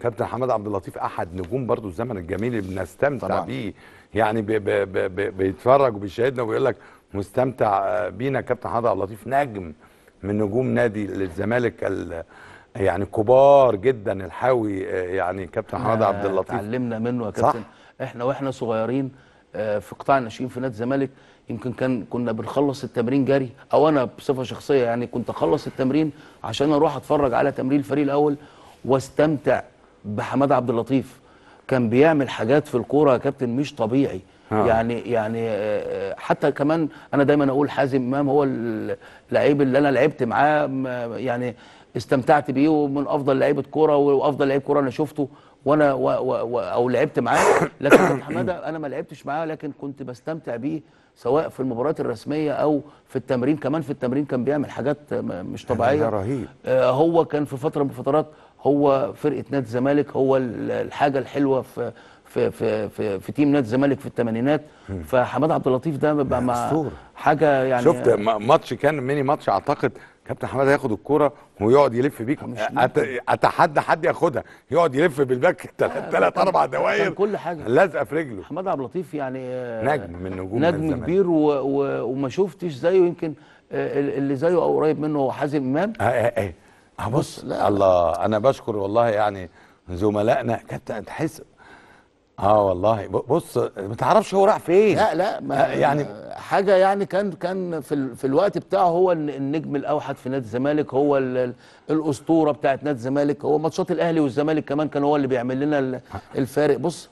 كابتن حماد عبد اللطيف احد نجوم برضو الزمن الجميل اللي بنستمتع بيه يعني بي بي بي بيتفرج وبيشاهدنا وبيقول لك مستمتع بينا كابتن حماد عبد اللطيف نجم من نجوم نادي الزمالك يعني كبار جدا الحاوي يعني كابتن حماد عبد اللطيف اتعلمنا منه يا كابتن صح؟ احنا واحنا صغيرين آه، في قطاع الناشئين في نادي الزمالك يمكن كان كنا بنخلص التمرين جري او انا بصفه شخصيه يعني كنت اخلص التمرين عشان اروح اتفرج على تمرين الفريق الاول واستمتع بحماد عبد اللطيف كان بيعمل حاجات في الكوره يا كابتن مش طبيعي آه. يعني يعني آه، آه، حتى كمان انا دايما اقول حازم امام هو اللعيب اللي انا لعبت معاه يعني استمتعت بيه ومن افضل لعيبه كوره وافضل لعيب كوره انا شفته وانا و و و او لعبت معاه لكن حماده انا ما لعبتش معاه لكن كنت بستمتع بيه سواء في المباريات الرسميه او في التمرين كمان في التمرين كان بيعمل حاجات مش طبيعيه رهيب آه هو كان في فتره من الفترات هو فرقه نادي الزمالك هو الحاجه الحلوه في في في في, في تيم نادي الزمالك في الثمانينات فحماد عبد اللطيف ده بقى مع حاجه يعني شفت ماتش كان ميني ماتش اعتقد كابتن حماد هياخد الكوره ويقعد يلف بيك اتحدى حد ياخدها يقعد يلف بالباك ثلاث اربع دواير كل حاجه لازقه في رجله حماد عبد اللطيف يعني آه، نجم من نجوم نجم كبير و... و... وما شفتش زيه يمكن آه، اللي زيه او قريب منه هو حازم امام آه، آه، بص لا الله انا بشكر والله يعني زملائنا كانت تحس اه والله بص ما تعرفش هو راح فين لا لا ما آه، يعني حاجه يعني كان كان في, في الوقت بتاعه هو النجم الاوحد في نادي الزمالك هو الاسطوره بتاعت نادي الزمالك هو ماتشات الاهلي والزمالك كمان كان هو اللي بيعمل لنا آه. الفارق بص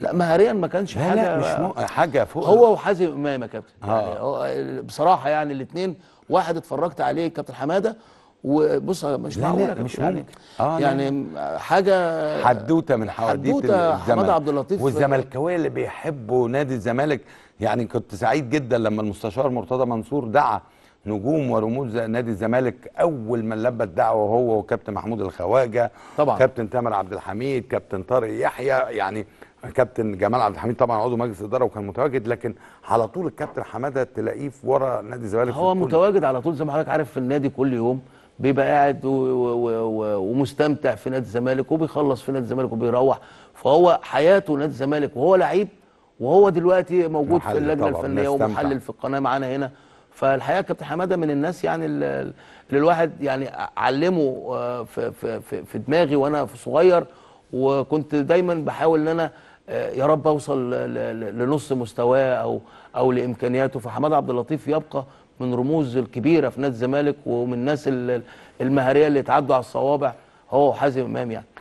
لا مهاريا ما كانش لا حاجه لا مش مو... حاجه فوق هو وحازم امام يا كابتن آه. يعني بصراحه يعني الاثنين واحد اتفرجت عليه كابتن حماده وبص مش معقوله مش يعني ممكن. آه يعني نعم. حاجه حدوته من حواديت حدوته حماده عبد اللطيف والزملكاويه اللي بيحبوا نادي الزمالك يعني كنت سعيد جدا لما المستشار مرتضى منصور دعا نجوم ورموز نادي الزمالك اول من لبى الدعوه هو وكابتن محمود الخواجه طبعا كابتن تامر عبد الحميد كابتن طارق يحيى يعني كابتن جمال عبد الحميد طبعا عضو مجلس اداره وكان متواجد لكن على طول الكابتن حماده تلاقيه في ورا نادي الزمالك هو متواجد على طول زي ما حضرتك عارف في النادي كل يوم بيبقى قاعد ومستمتع في نادي الزمالك وبيخلص في نادي الزمالك وبيروح فهو حياته نادي الزمالك وهو لعيب وهو دلوقتي موجود في اللجنه الفنيه ومحلل في القناه معانا هنا فالحقيقه كابتن حماده من الناس يعني اللي الواحد يعني علمه آه، في, في, في, في دماغي وانا في صغير وكنت دايما بحاول ان انا آه، يا رب اوصل لنص مستواه او او لامكانياته فحماده عبد اللطيف يبقى من رموز الكبيره في نادي الزمالك ومن الناس المهاريه اللي اتعدوا على الصوابع هو حازم امام يعني